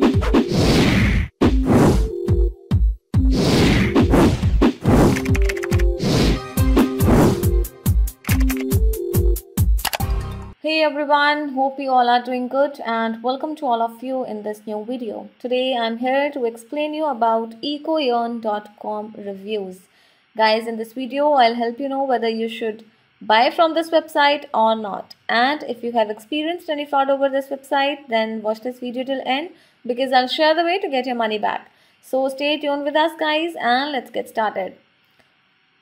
Hey everyone, hope you all are doing good and welcome to all of you in this new video. Today I'm here to explain you about ecoyearn.com reviews. Guys, in this video I'll help you know whether you should buy from this website or not and if you have experienced any fraud over this website then watch this video till end because I'll share the way to get your money back. So stay tuned with us guys and let's get started.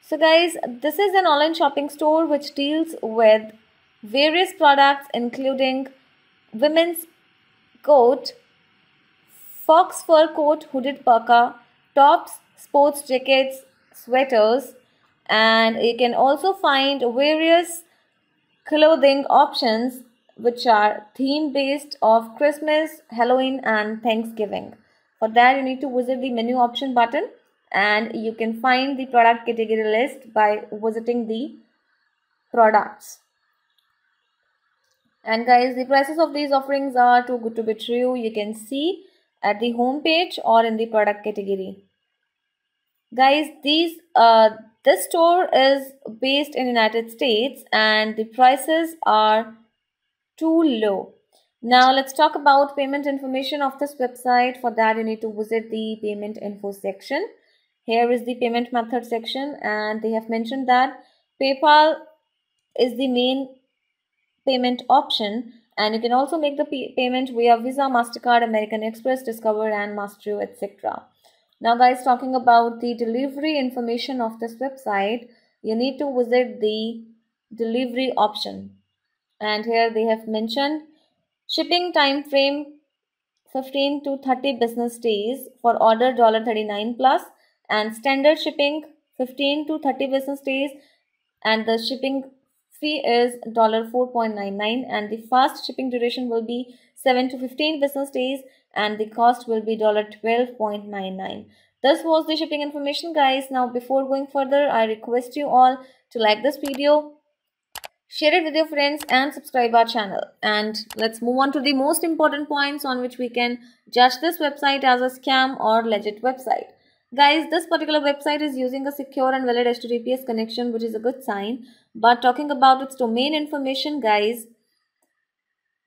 So guys this is an online shopping store which deals with various products including women's coat, fox fur coat, hooded parka, tops, sports jackets, sweaters, and you can also find various clothing options which are theme based of Christmas, Halloween and Thanksgiving. For that you need to visit the menu option button and you can find the product category list by visiting the products. And guys, the prices of these offerings are too good to be true. You can see at the home page or in the product category. Guys, these uh, this store is based in United States and the prices are too low. Now let's talk about payment information of this website. For that you need to visit the payment info section. Here is the payment method section and they have mentioned that PayPal is the main payment option and you can also make the payment via Visa, MasterCard, American Express, Discover and Mastercard etc. Now guys, talking about the delivery information of this website, you need to visit the delivery option. And here they have mentioned shipping time frame 15 to 30 business days for order $39 plus and standard shipping 15 to 30 business days and the shipping fee is $4.99 and the fast shipping duration will be 7 to 15 business days and the cost will be $12.99. This was the shipping information guys. Now before going further, I request you all to like this video, share it with your friends and subscribe our channel. And let's move on to the most important points on which we can judge this website as a scam or legit website. Guys, this particular website is using a secure and valid HTTPS connection which is a good sign. But talking about its domain information guys,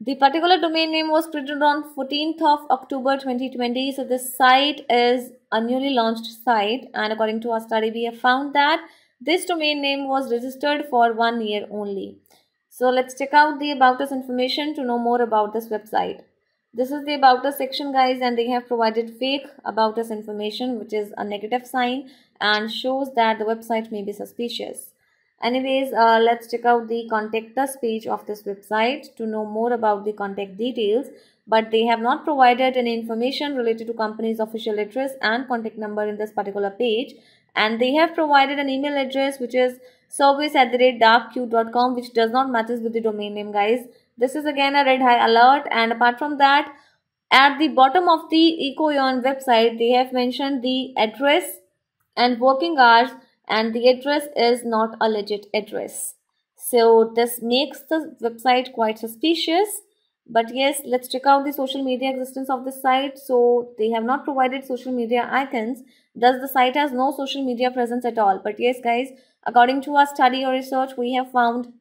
the particular domain name was created on 14th of October 2020. So this site is a newly launched site and according to our study we have found that this domain name was registered for one year only. So let's check out the about us information to know more about this website. This is the about us section guys and they have provided fake about us information which is a negative sign and shows that the website may be suspicious. Anyways, uh, let's check out the contact us page of this website to know more about the contact details. But they have not provided any information related to company's official address and contact number in this particular page. And they have provided an email address which is service at the rate darkq.com which does not matches with the domain name guys. This is again a red high alert and apart from that, at the bottom of the Ecoyon website, they have mentioned the address and working hours and the address is not a legit address. So this makes the website quite suspicious. But yes, let's check out the social media existence of the site. So they have not provided social media icons. Thus, the site has no social media presence at all. But yes, guys, according to our study or research, we have found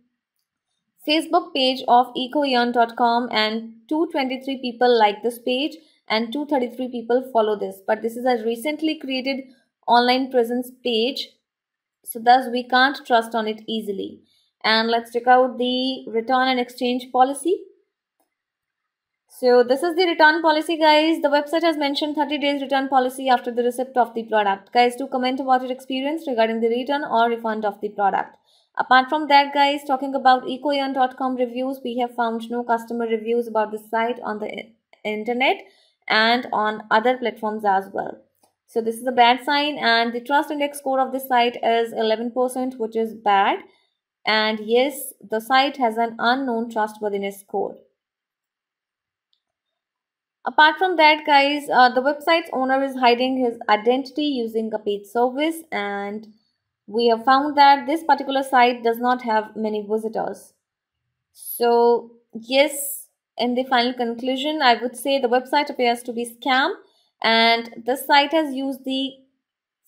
Facebook page of ecoyearn.com and 223 people like this page and 233 people follow this. But this is a recently created online presence page so thus we can't trust on it easily. And let's check out the return and exchange policy. So this is the return policy guys. The website has mentioned 30 days return policy after the receipt of the product. Guys do comment about your experience regarding the return or refund of the product. Apart from that guys, talking about ecoeon.com reviews, we have found no customer reviews about the site on the internet and on other platforms as well. So this is a bad sign and the trust index score of this site is 11% which is bad. And yes, the site has an unknown trustworthiness score. Apart from that guys, uh, the website's owner is hiding his identity using a paid service and we have found that this particular site does not have many visitors. So yes, in the final conclusion, I would say the website appears to be scam and this site has used the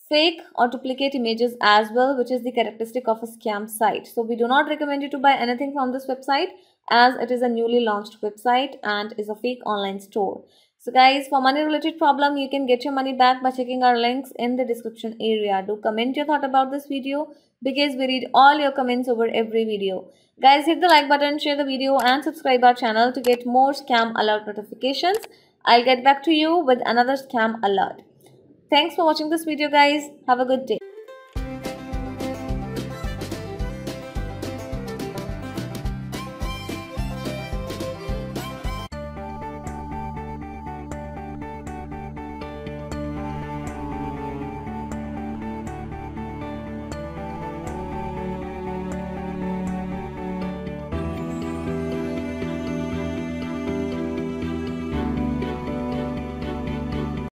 fake or duplicate images as well which is the characteristic of a scam site so we do not recommend you to buy anything from this website as it is a newly launched website and is a fake online store so guys for money related problem you can get your money back by checking our links in the description area do comment your thought about this video because we read all your comments over every video guys hit the like button share the video and subscribe our channel to get more scam alert notifications I'll get back to you with another scam alert. Thanks for watching this video guys. Have a good day.